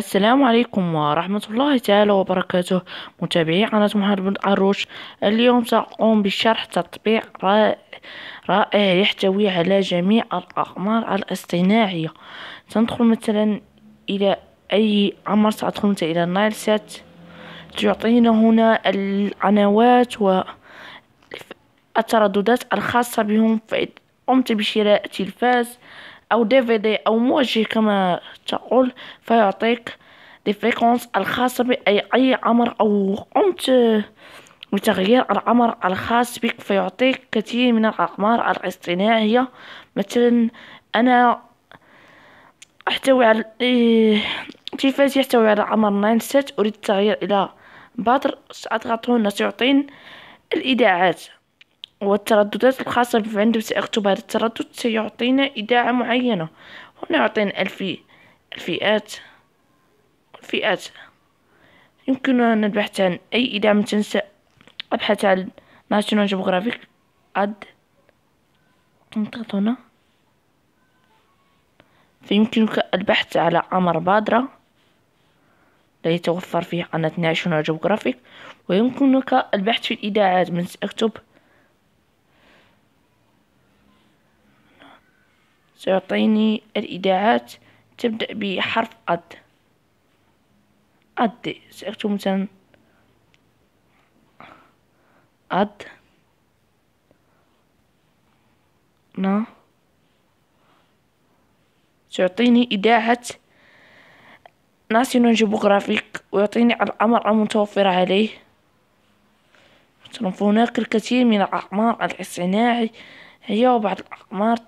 السلام عليكم ورحمة الله تعالى وبركاته متابعي قناة محمد عروش اليوم سأقوم بشرح تطبيق رائع رائع يحتوي على جميع الأقمار الاصطناعية سندخل مثلا إلى أي أمر سأدخل مثلا إلى النايل سات تعطينا هنا القنوات والترددات الخاصة بهم فإذا قمت بشراء تلفاز أو دي في دي أو موجه كما تقول فيعطيك دي فريكونس الخاصة بأي اي عمر أو قمت بتغيير العمر الخاص بك فيعطيك كثير من الأقمار الاصطناعية مثلا أنا أحتوي على تلفاز إيه، يحتوي على عمر ناين ست أريد التغيير إلى بدر سأضغط هنا سيعطيني الإذاعات والترددات الخاصة بفندوس اختبار التردد سيعطينا إذاعة معينة هنا يعطينا الفي الفئات الفئات يمكننا البحث عن أي إذاعة تنسى أبحث عن ناشونال جيوغرافيك أد نضغط هنا فيمكنك البحث على أمر بادرة يتوفر فيه قناة ناشونال جيوغرافيك ويمكنك البحث في الإذاعات من أكتب سيعطيني الإيداعات تبدأ بحرف أد أد سأكتب مثلا أد نا سيعطيني إيداعات ناسيون جيوغرافيك ويعطيني الأمر المتوفر عليه مثلا فهناك الكثير من الأعمار هي وبعض الأعمار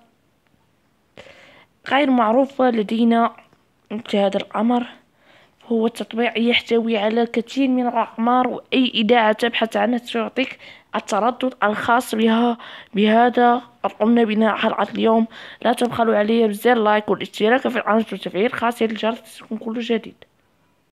غير معروفة لدينا في هذا الأمر هو التطبيع يحتوي على كثير من الأعمار وأي إذاعة تبحث عنها تعطيك التردد الخاص بها بهذا قمنا بناء حلقة اليوم لا تبخلوا علي بزر لايك والاشتراك في القناة وتفعيل خاصية الجرس لتكون كل جديد